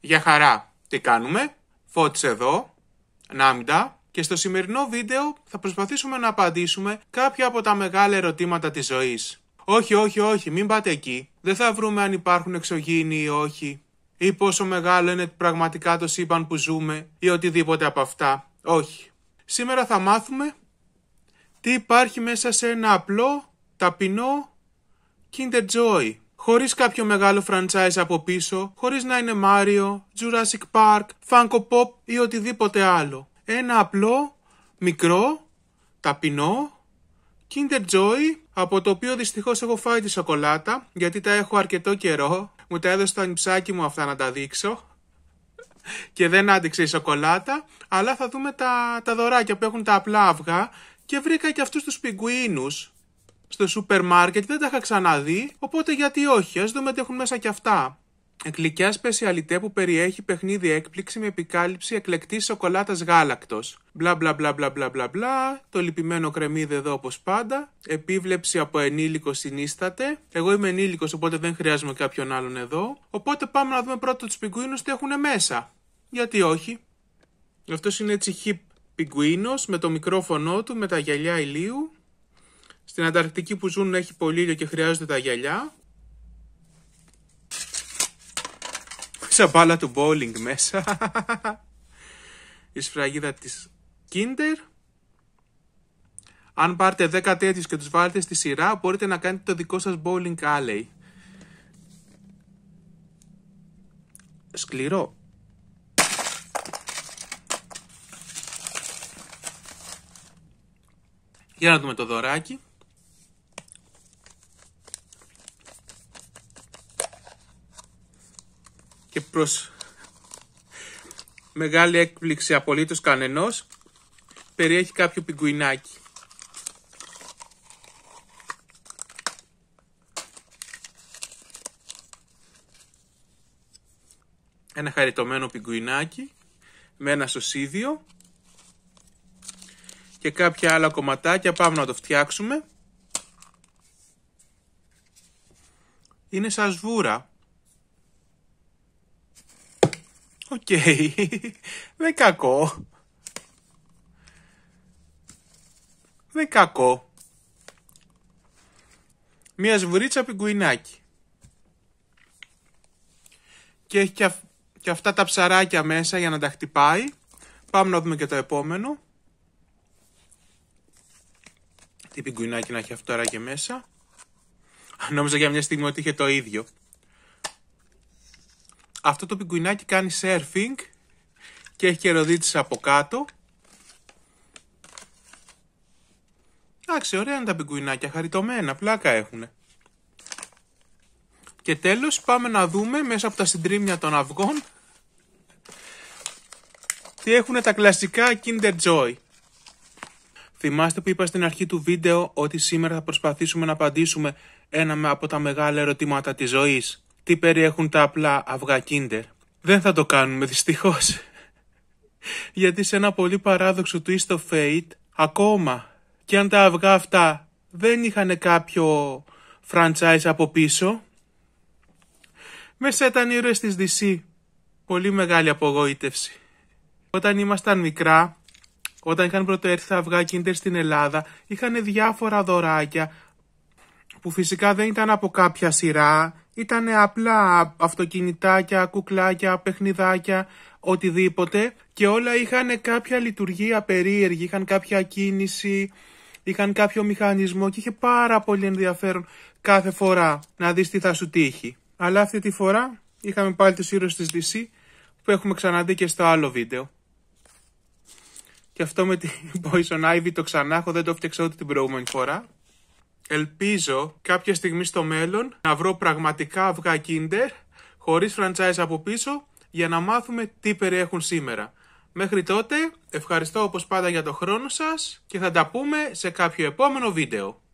Για χαρά, τι κάνουμε, Φώτης εδώ, Νάμιντα, και στο σημερινό βίντεο θα προσπαθήσουμε να απαντήσουμε κάποια από τα μεγάλα ερωτήματα της ζωής. Όχι, όχι, όχι, μην πάτε εκεί. Δεν θα βρούμε αν υπάρχουν εξωγήινοι ή όχι, ή πόσο μεγάλο είναι πραγματικά το σύμπαν που ζούμε, ή οτιδήποτε από αυτά. Όχι. Σήμερα θα μάθουμε τι υπάρχει μέσα σε ένα απλό, ταπεινό Kinder Joy χωρίς κάποιο μεγάλο franchise από πίσω, χωρίς να είναι Mario, Jurassic Park, Funko Pop ή οτιδήποτε άλλο. Ένα απλό, μικρό, ταπεινό, Kinder Joy, από το οποίο δυστυχώς έχω φάει τη σοκολάτα, γιατί τα έχω αρκετό καιρό, μου τα έδωσε το ανιψάκι μου αυτά να τα δείξω και δεν άντεξε η σοκολάτα, αλλά θα δούμε τα, τα δωράκια που έχουν τα απλά αυγά και βρήκα και αυτούς τους πιγκουίνους στο σούπερ μάρκετ δεν τα είχα ξαναδεί, οπότε γιατί όχι, ας δούμε τι έχουν μέσα κι αυτά. Εκλικιά σπεσιαλιτέ που περιέχει παιχνίδι έκπληξη με επικάλυψη εκλεκτής σοκολάτας γάλακτος. Μπλα μπλα μπλα μπλα μπλα μπλα μπλα. Το λυπημένο κρεμμύδι εδώ όπως πάντα. Επίβλεψη από ενήλικο συνίσταται. Εγώ είμαι ενήλικος, οπότε δεν χρειάζομαι κάποιον άλλον εδώ. Οπότε πάμε να δούμε πρώτα τους πιγκουίνους τι έχουν μέσα. Γιατί όχι. Αυτός είναι έτσι hip πιγκουίνος με το μικρόφωνο του, με τα γυαλιά ηλίου. Στην Ανταρκτική που ζουν έχει πολύ ήλιο και χρειάζονται τα γυαλιά. Σαν μπάλα του bowling μέσα. Η σφραγίδα της Kinder. Αν πάρτε 10 τέτοιους και τους βάλετε στη σειρά, μπορείτε να κάνετε το δικό σας bowling alley. Σκληρό. Για να δούμε το δωράκι. και προς μεγάλη έκπληξη απολύτως κανενός περιέχει κάποιο πιγκουινάκι. Ένα χαριτωμένο πιγκουινάκι με ένα σωσίδιο και κάποια άλλα κομματάκια. Πάμε να το φτιάξουμε. Είναι σαν σβούρα. Οκ. Okay. Δεν κακό. Δεν κακό. Μιας σβουρίτσα πιγκουινάκι. Και έχει και, και αυτά τα ψαράκια μέσα για να τα χτυπάει. Πάμε να δούμε και το επόμενο. Τι πιγκουινάκι να έχει αυτό τώρα και μέσα. Νόμιζα για μια στιγμή ότι είχε το ίδιο αυτό το πιγκουινάκι κάνει surfing και έχει κεροδίτης από κάτω. Εντάξει, ωραία είναι τα πιγκουινάκια, χαριτωμένα, πλάκα έχουν. Και τέλος πάμε να δούμε μέσα από τα συντρίμια των αυγών τι έχουν τα κλασικά Kinder Joy. Θυμάστε που είπα στην αρχή του βίντεο ότι σήμερα θα προσπαθήσουμε να απαντήσουμε ένα από τα μεγάλα ερωτήματα της ζωής τι περιέχουν τα απλά αυγά Kinder. Δεν θα το κάνουμε δυστυχώς. Γιατί σε ένα πολύ παράδοξο twist of fate, ακόμα και αν τα αυγά αυτά δεν είχαν κάποιο franchise από πίσω, μέσα ήταν ήρωες της DC. Πολύ μεγάλη απογοήτευση. Όταν ήμασταν μικρά, όταν είχαν πρωτοέρθει τα αυγά Kinder στην Ελλάδα, είχαν διάφορα δωράκια που φυσικά δεν ήταν από κάποια σειρά ήταν απλά αυτοκινητάκια, κουκλάκια, παιχνιδάκια, οτιδήποτε και όλα είχαν κάποια λειτουργία περίεργη, είχαν κάποια κίνηση, είχαν κάποιο μηχανισμό και είχε πάρα πολύ ενδιαφέρον κάθε φορά να δεις τι θα σου τύχει. Αλλά αυτή τη φορά είχαμε πάλι τους ήρωες της DC που έχουμε ξαναδεί και στο άλλο βίντεο. Και αυτό με την Poison Ivy το έχω, δεν το έφτιαξα ούτε την προηγούμενη φορά. Ελπίζω κάποια στιγμή στο μέλλον να βρω πραγματικά αυγά Kinder χωρίς franchise από πίσω για να μάθουμε τι περιέχουν σήμερα. Μέχρι τότε, ευχαριστώ όπως πάντα για το χρόνο σας και θα τα πούμε σε κάποιο επόμενο βίντεο.